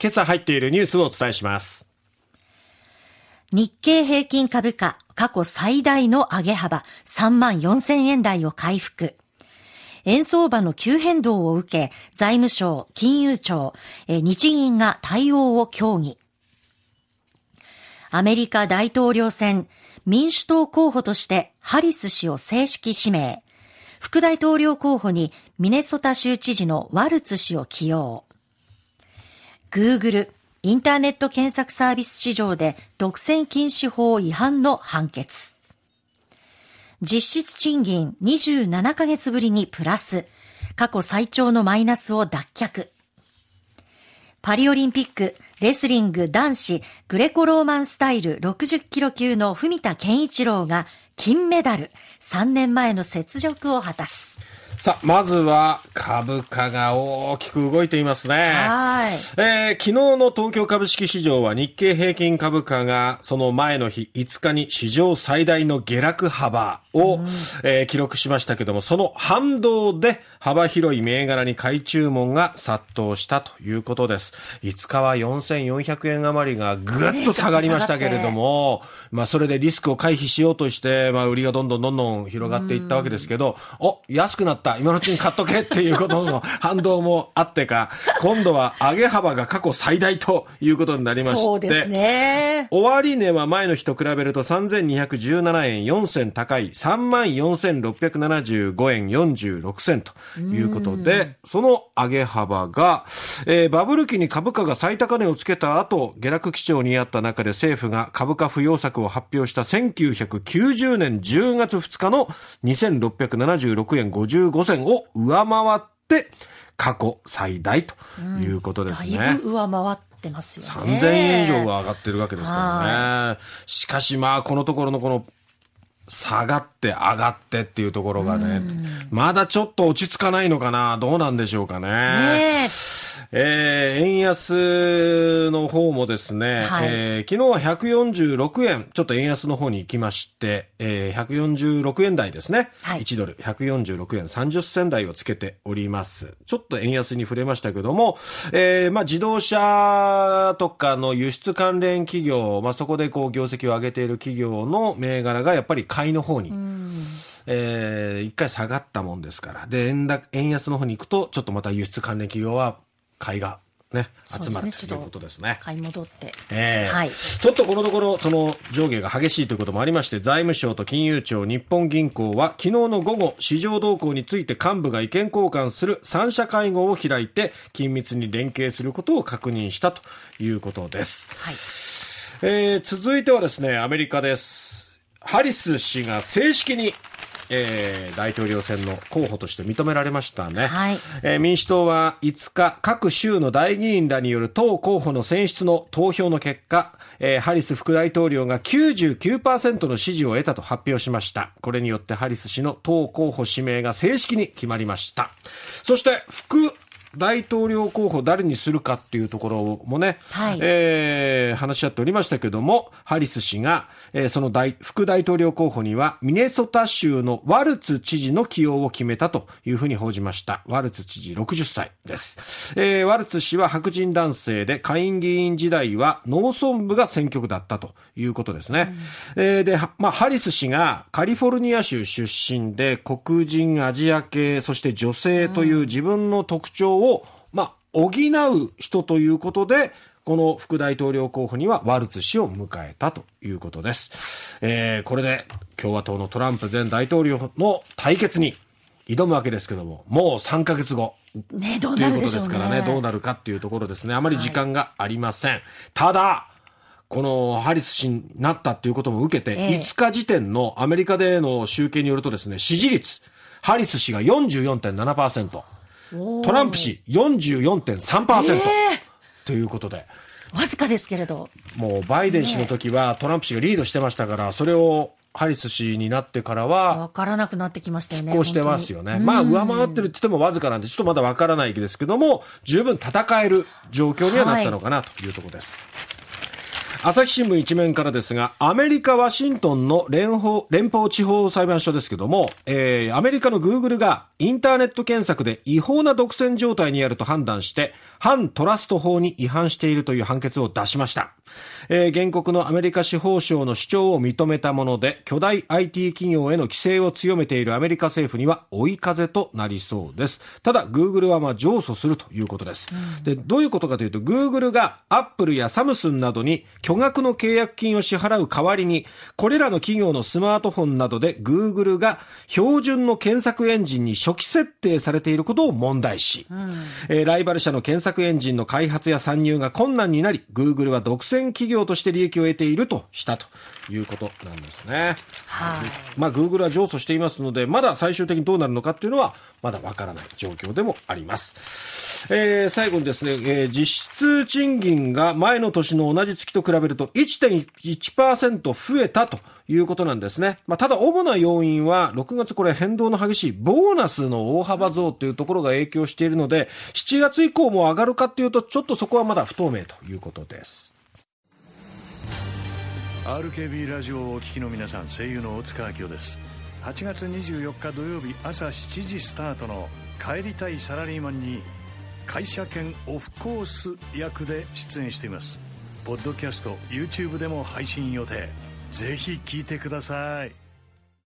今朝入っているニュースをお伝えします。日経平均株価、過去最大の上げ幅、3万4000円台を回復。円相場の急変動を受け、財務省、金融庁、日銀が対応を協議。アメリカ大統領選、民主党候補としてハリス氏を正式指名。副大統領候補にミネソタ州知事のワルツ氏を起用。Google インターネット検索サービス市場で独占禁止法違反の判決。実質賃金27ヶ月ぶりにプラス、過去最長のマイナスを脱却。パリオリンピック、レスリング男子グレコローマンスタイル60キロ級の文田健一郎が金メダル、3年前の雪辱を果たす。さあ、まずは株価が大きく動いていますね。はい。えー、昨日の東京株式市場は日経平均株価がその前の日5日に史上最大の下落幅を、うん、えー、記録しましたけども、その反動で幅広い銘柄に買い注文が殺到したということです。5日は4400円余りがぐっと下がりましたけれども、まあそれでリスクを回避しようとして、まあ売りがどんどんどんどん広がっていったわけですけど、うん、お、安くなった、今のうちに買っとけっていうことの反動もあってか、今度は上げ幅が過去最大ということになりまして、そうですね。終値は前の日と比べると3217円4銭高い34,675円46銭ということで、その上げ幅が、えー、バブル期に株価が最高値をつけた後、下落基調にあった中で政府が株価不要策を発表した1990年10月2日の2676円55 5 0を上回って、過去最大ということですね。うん、だいぶ上回ってますよね。3000円以上は上がってるわけですからね。しかしまあ、このところのこの下がって上がってっていうところがね、まだちょっと落ち着かないのかな、どうなんでしょうかね。ねえー、円安の方もですね、はい、えー、昨日は146円、ちょっと円安の方に行きまして、えー、146円台ですね。はい、1ドル146円30銭台をつけております。ちょっと円安に触れましたけども、えー、まあ自動車とかの輸出関連企業、まあそこでこう業績を上げている企業の銘柄がやっぱり買いの方に。えー、一回下がったもんですから。で、円高、円安の方に行くと、ちょっとまた輸出関連企業は買いがね、集まる、ね、ということですね。買い戻って。えー、はい。ちょっとこのところ、その上下が激しいということもありまして、財務省と金融庁、日本銀行は、昨日の午後、市場動向について幹部が意見交換する三者会合を開いて、緊密に連携することを確認したということです。はい。えー、続いてはですね、アメリカです。ハリス氏が正式にえー、大統領選の候補として認められましたね。はい、えー、民主党は5日、各州の大議員らによる党候補の選出の投票の結果、えー、ハリス副大統領が99%の支持を得たと発表しました。これによってハリス氏の党候補指名が正式に決まりました。そして、副大統領候補誰にするかっていうところもね、はい、えー、話し合っておりましたけども、ハリス氏が、えー、その大副大統領候補には、ミネソタ州のワルツ知事の起用を決めたというふうに報じました。ワルツ知事60歳です。えー、ワルツ氏は白人男性で、下院議員時代は農村部が選挙区だったということですね。うん、えー、で、まあ、ハリス氏がカリフォルニア州出身で、黒人、アジア系、そして女性という自分の特徴をを、まあ、補う人ということで、この副大統領候補にはワルツ氏を迎えたということです。えー、これで共和党のトランプ前大統領の対決に挑むわけですけども、もう3ヶ月後。ね、どうなるということですからね、どうなるかっていうところですね。あまり時間がありません。はい、ただ、このハリス氏になったっていうことも受けて、ええ、5日時点のアメリカでの集計によるとですね、支持率、ハリス氏が44.7%。トランプ氏44.3%、えー、ということで。わずかですけれど。もうバイデン氏の時はトランプ氏がリードしてましたから、それをハリス氏になってからは、わからなくなってきましたよね。こうしてますよね。まあ、上回ってるって言ってもわずかなんで、ちょっとまだわからないですけども、十分戦える状況にはなったのかなというところです。はい朝日新聞一面からですが、アメリカ・ワシントンの連邦連邦地方裁判所ですけども、えー、アメリカのグーグルがインターネット検索で違法な独占状態にあると判断して、反トラスト法に違反しているという判決を出しました。えー、原告のアメリカ司法省の主張を認めたもので、巨大 IT 企業への規制を強めているアメリカ政府には追い風となりそうです。ただ、グーグルはまあ上訴するということです。で、どういうことかというと、グーグルがアップルやサムスンなどに巨額の契約金を支払う代わりに、これらの企業のスマートフォンなどで Google が標準の検索エンジンに初期設定されていることを問題視、うん、えー、ライバル社の検索エンジンの開発や参入が困難になり、Google は独占企業として利益を得ているとしたということなんですね。はい。まあ、Google は上訴していますので、まだ最終的にどうなるのかっていうのは、まだわからない状況でもあります。えー、最後にですね、えー、実質賃金が前の年の同じ月と比べべると1.1%増えたということなんですね。まあ、ただ主な要因は6月これ変動の激しいボーナスの大幅増というところが影響しているので、7月以降も上がるかっていうとちょっとそこはまだ不透明ということです。RKB ラジオをお聞きの皆さん声優の大塚明夫です8月24日土曜日朝7時スタートの「帰りたいサラリーマン」に会社兼オフコース役で出演していますポッドキャスト YouTube でも配信予定ぜひ聞いてください